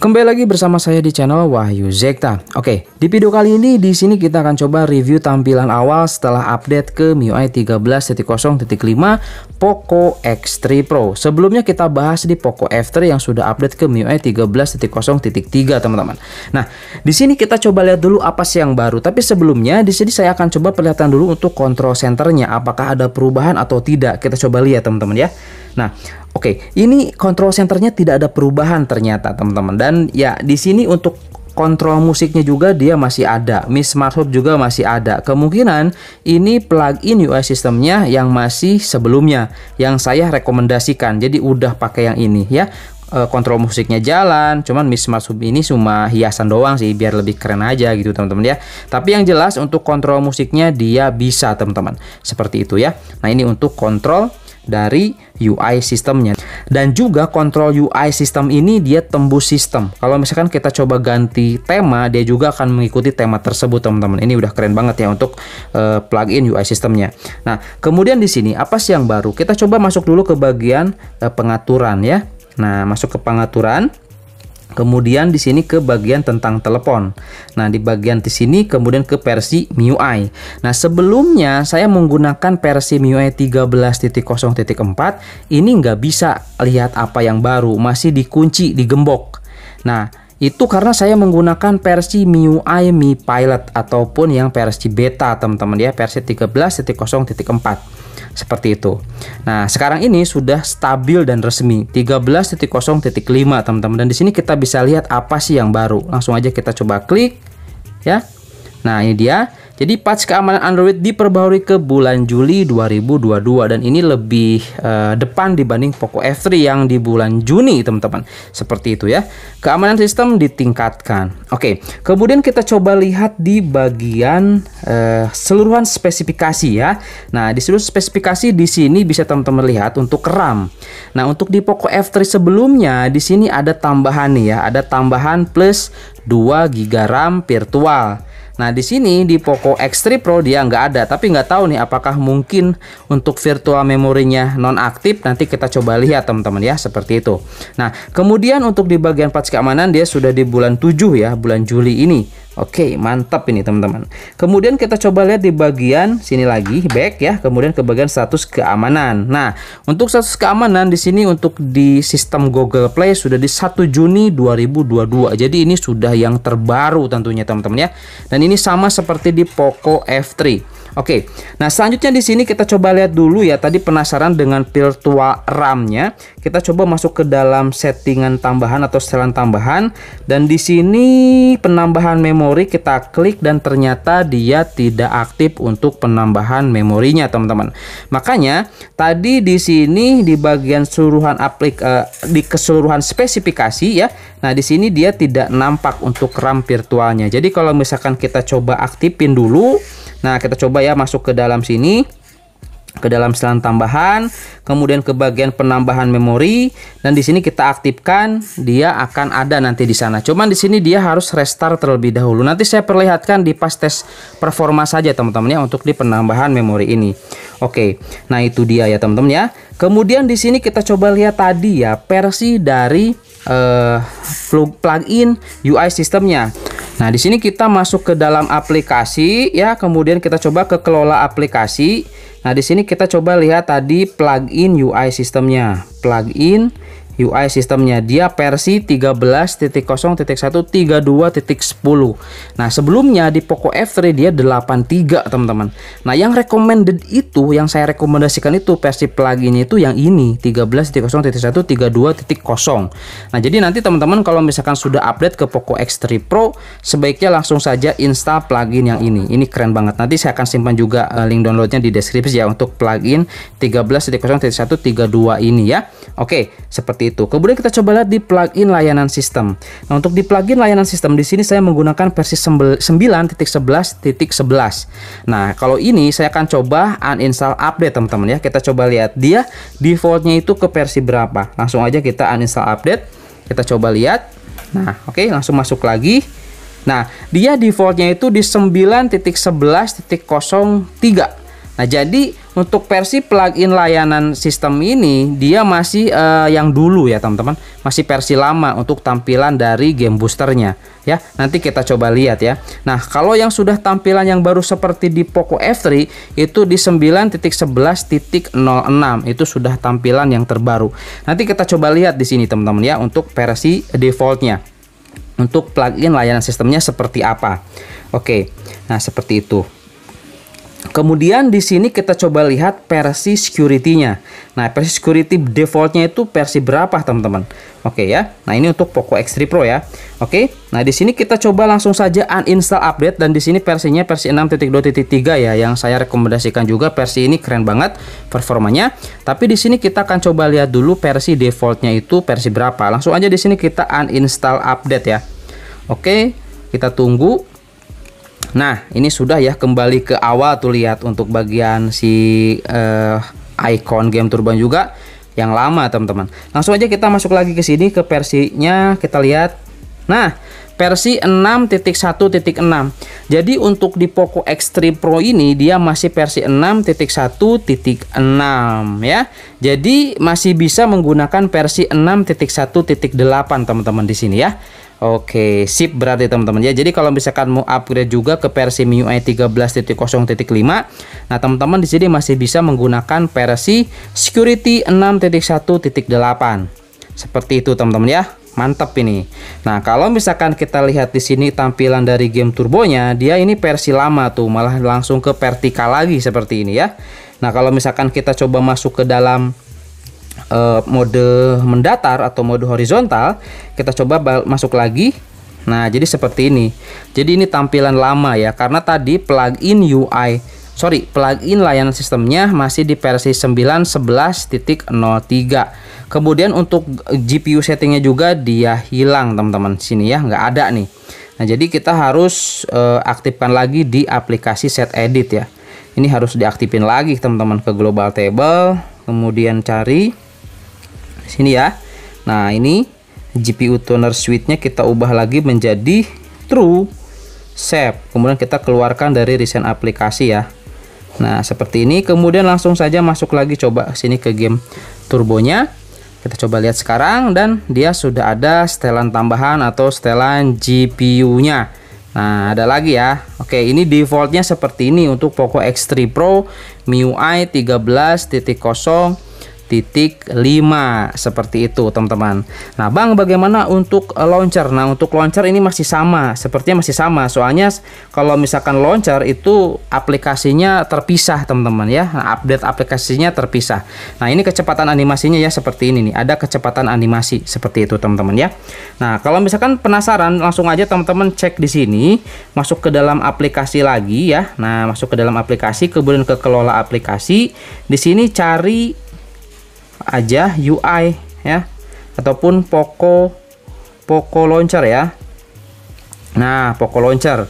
Kembali lagi bersama saya di channel Wahyu Zekta. Oke, di video kali ini di sini kita akan coba review tampilan awal setelah update ke MIUI 13.0.5 Poco X3 Pro. Sebelumnya kita bahas di Poco F3 yang sudah update ke MIUI 13.0.3, teman-teman. Nah, di sini kita coba lihat dulu apa sih yang baru. Tapi sebelumnya di sini saya akan coba perlihatan dulu untuk kontrol centernya apakah ada perubahan atau tidak. Kita coba lihat, teman-teman ya. Nah, Oke, ini kontrol senternya tidak ada perubahan ternyata teman-teman dan ya di sini untuk kontrol musiknya juga dia masih ada, Miss Smart Hub juga masih ada. Kemungkinan ini plugin UI sistemnya yang masih sebelumnya yang saya rekomendasikan. Jadi udah pakai yang ini ya. E, kontrol musiknya jalan, cuman Miss Smart ini cuma hiasan doang sih biar lebih keren aja gitu teman-teman ya. Tapi yang jelas untuk kontrol musiknya dia bisa teman-teman. Seperti itu ya. Nah, ini untuk kontrol dari UI sistemnya. Dan juga kontrol UI sistem ini dia tembus sistem. Kalau misalkan kita coba ganti tema, dia juga akan mengikuti tema tersebut, teman-teman. Ini udah keren banget ya untuk uh, plugin UI sistemnya. Nah, kemudian di sini apa sih yang baru? Kita coba masuk dulu ke bagian uh, pengaturan ya. Nah, masuk ke pengaturan. Kemudian di sini ke bagian tentang telepon. Nah, di bagian di sini kemudian ke versi MIUI. Nah, sebelumnya saya menggunakan versi MIUI 13.0.4. Ini nggak bisa lihat apa yang baru, masih dikunci, digembok. Nah, itu karena saya menggunakan versi MIUI Mi Pilot ataupun yang versi beta, teman-teman ya, versi 13.0.4 seperti itu. Nah, sekarang ini sudah stabil dan resmi 13.0.5 teman-teman dan di sini kita bisa lihat apa sih yang baru. Langsung aja kita coba klik ya. Nah, ini dia. Jadi patch keamanan Android diperbarui ke bulan Juli 2022 dan ini lebih uh, depan dibanding Poco F3 yang di bulan Juni teman-teman. Seperti itu ya. Keamanan sistem ditingkatkan. Oke, kemudian kita coba lihat di bagian uh, seluruhan spesifikasi ya. Nah, di seluruh spesifikasi di sini bisa teman-teman lihat untuk RAM. Nah, untuk di Poco F3 sebelumnya di sini ada tambahan nih ya, ada tambahan plus 2 GB RAM virtual. Nah di sini di Poco X3 Pro dia nggak ada, tapi nggak tahu nih apakah mungkin untuk virtual memorinya aktif Nanti kita coba lihat teman-teman ya seperti itu. Nah kemudian untuk di bagian patch keamanan dia sudah di bulan 7 ya bulan Juli ini. Oke, mantap ini teman-teman. Kemudian kita coba lihat di bagian sini lagi back ya, kemudian ke bagian status keamanan. Nah, untuk status keamanan di sini untuk di sistem Google Play sudah di 1 Juni 2022. Jadi ini sudah yang terbaru tentunya teman-teman ya. Dan ini sama seperti di Poco F3. Oke, nah selanjutnya di sini kita coba lihat dulu ya. Tadi penasaran dengan virtual RAM-nya. Kita coba masuk ke dalam settingan tambahan atau setelan tambahan. Dan di sini penambahan memori kita klik dan ternyata dia tidak aktif untuk penambahan memorinya teman-teman. Makanya tadi di sini di bagian suruhan aplik uh, di keseluruhan spesifikasi ya. Nah di sini dia tidak nampak untuk RAM virtualnya. Jadi kalau misalkan kita coba aktifin dulu. Nah, kita coba ya masuk ke dalam sini ke dalam selang tambahan, kemudian ke bagian penambahan memori dan di sini kita aktifkan dia akan ada nanti di sana. Cuman di sini dia harus restart terlebih dahulu. Nanti saya perlihatkan di pas tes performa saja teman-teman ya untuk di penambahan memori ini. Oke. Nah, itu dia ya teman-teman ya. Kemudian di sini kita coba lihat tadi ya versi dari uh, plug-in UI sistemnya. Nah, di sini kita masuk ke dalam aplikasi ya, kemudian kita coba ke kelola aplikasi. Nah, di sini kita coba lihat tadi plugin UI sistemnya. Plugin UI sistemnya. Dia versi 13.0.1.32.10. Nah, sebelumnya di Poco F3 dia 83, teman-teman. Nah, yang recommended itu yang saya rekomendasikan itu versi pluginnya itu yang ini 13.0.1.32.0. Nah, jadi nanti teman-teman kalau misalkan sudah update ke Poco X3 Pro, sebaiknya langsung saja install plugin yang ini. Ini keren banget. Nanti saya akan simpan juga eh, link downloadnya di deskripsi ya untuk plugin 13.0.1.32 ini ya. Oke, seperti itu. Kemudian kita coba lihat di plugin layanan sistem. Nah, untuk di plugin layanan sistem di sini saya menggunakan versi 9.11.11. Nah, kalau ini saya akan coba uninstall update, teman-teman ya. Kita coba lihat dia defaultnya itu ke versi berapa. Langsung aja kita uninstall update. Kita coba lihat. Nah, oke, okay, langsung masuk lagi. Nah, dia defaultnya itu di 9.11.03. Nah, jadi untuk versi plugin layanan sistem ini dia masih uh, yang dulu ya teman-teman masih versi lama untuk tampilan dari game boosternya ya nanti kita coba lihat ya nah kalau yang sudah tampilan yang baru seperti di Poco F3 itu di 9.11.06 itu sudah tampilan yang terbaru nanti kita coba lihat di sini teman-teman ya untuk versi defaultnya untuk plugin layanan sistemnya seperti apa oke nah seperti itu Kemudian di sini kita coba lihat versi security-nya. Nah, versi security defaultnya itu versi berapa, teman-teman? Oke ya. Nah, ini untuk Poco X3 Pro ya. Oke. Nah, di sini kita coba langsung saja uninstall update dan di sini versinya versi 6.2.3 ya yang saya rekomendasikan juga versi ini keren banget performanya. Tapi di sini kita akan coba lihat dulu versi defaultnya itu versi berapa. Langsung aja di sini kita uninstall update ya. Oke, kita tunggu Nah, ini sudah ya kembali ke awal tuh lihat untuk bagian si uh, icon game turban juga yang lama, teman-teman. Langsung aja kita masuk lagi ke sini ke versinya, kita lihat. Nah, versi 6.1.6. Jadi untuk di Poco X3 Pro ini dia masih versi 6.1.6 ya. Jadi masih bisa menggunakan versi 6.1.8 teman-teman di sini ya. Oke, sip berarti teman-teman ya. Jadi kalau misalkan mau upgrade juga ke versi MIUI 13.0.5, nah teman-teman di sini masih bisa menggunakan versi security 6.1.8. Seperti itu teman-teman ya. Mantap ini. Nah, kalau misalkan kita lihat di sini tampilan dari game turbonya, dia ini versi lama tuh, malah langsung ke vertikal lagi seperti ini ya. Nah, kalau misalkan kita coba masuk ke dalam uh, mode mendatar atau mode horizontal kita coba masuk lagi nah jadi seperti ini jadi ini tampilan lama ya karena tadi plugin UI sorry plugin layanan sistemnya masih di versi 9.11.03 kemudian untuk GPU settingnya juga dia hilang teman-teman sini ya nggak ada nih nah jadi kita harus uh, aktifkan lagi di aplikasi set edit ya ini harus diaktifin lagi teman-teman ke global table kemudian cari sini ya nah ini GPU toner switchnya kita ubah lagi menjadi true save kemudian kita keluarkan dari recent aplikasi ya nah seperti ini kemudian langsung saja masuk lagi coba sini ke game turbonya kita coba lihat sekarang dan dia sudah ada setelan tambahan atau setelan GPU nya nah ada lagi ya oke ini defaultnya seperti ini untuk Poco X3 Pro MIUI 13.0 titik lima seperti itu teman-teman nah Bang bagaimana untuk launcher nah untuk launcher ini masih sama sepertinya masih sama soalnya kalau misalkan launcher itu aplikasinya terpisah teman-teman ya nah, update aplikasinya terpisah nah ini kecepatan animasinya ya seperti ini nih ada kecepatan animasi seperti itu teman-teman ya nah kalau misalkan penasaran langsung aja teman-teman cek di sini masuk ke dalam aplikasi lagi ya nah masuk ke dalam aplikasi kemudian ke kelola aplikasi di sini cari aja UI ya ataupun Poco Poco Launcher ya. Nah, Poco Launcher.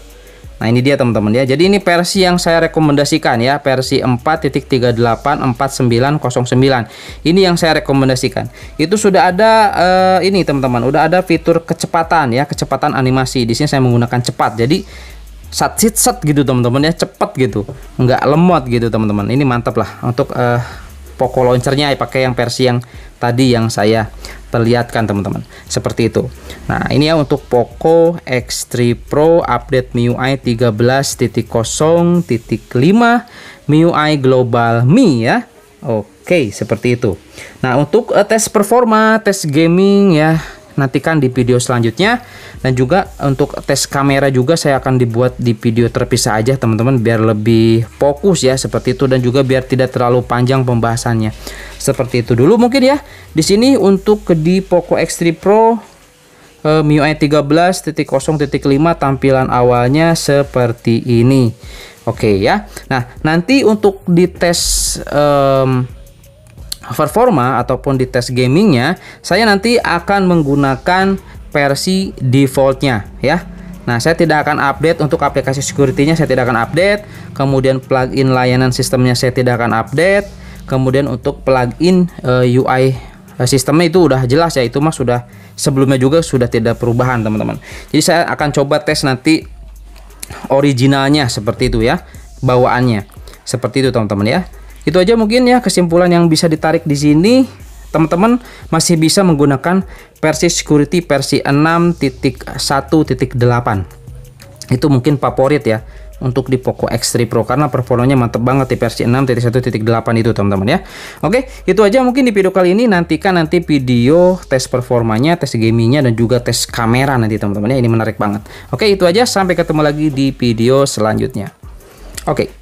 Nah, ini dia teman-teman ya. Jadi ini versi yang saya rekomendasikan ya, versi 4.384909. Ini yang saya rekomendasikan. Itu sudah ada uh, ini teman-teman, udah ada fitur kecepatan ya, kecepatan animasi. Di sini saya menggunakan cepat. Jadi sat sit set gitu teman-teman ya cepat gitu nggak lemot gitu teman-teman ini mantap lah untuk uh, Poco launchernya ya, pakai yang versi yang tadi yang saya perlihatkan teman-teman seperti itu nah ini ya untuk Poco X3 Pro update MIUI 13.0.5 MIUI Global Mi ya oke seperti itu nah untuk eh, tes performa tes gaming ya nantikan di video selanjutnya dan juga untuk tes kamera juga saya akan dibuat di video terpisah aja teman-teman biar lebih fokus ya seperti itu dan juga biar tidak terlalu panjang pembahasannya seperti itu dulu mungkin ya di sini untuk di Poco X3 Pro eh, MIUI 13.0.5 tampilan awalnya seperti ini oke ya nah nanti untuk di tes performa ataupun di tes gamingnya, saya nanti akan menggunakan versi defaultnya ya. Nah, saya tidak akan update untuk aplikasi security-nya, saya tidak akan update. Kemudian plugin layanan sistemnya saya tidak akan update. Kemudian untuk plugin uh, eh, UI eh, sistemnya itu udah jelas ya, itu mah sudah sebelumnya juga sudah tidak perubahan, teman-teman. Jadi saya akan coba tes nanti originalnya seperti itu ya, bawaannya. Seperti itu, teman-teman ya. Itu aja mungkin ya kesimpulan yang bisa ditarik di sini. Teman-teman masih bisa menggunakan versi security versi 6.1.8. Itu mungkin favorit ya untuk di Poco X3 Pro karena performanya mantep banget di versi 6.1.8 itu teman-teman ya. Oke, itu aja mungkin di video kali ini nantikan nanti video tes performanya, tes gamingnya dan juga tes kamera nanti teman-teman ya. Ini menarik banget. Oke, itu aja sampai ketemu lagi di video selanjutnya. Oke.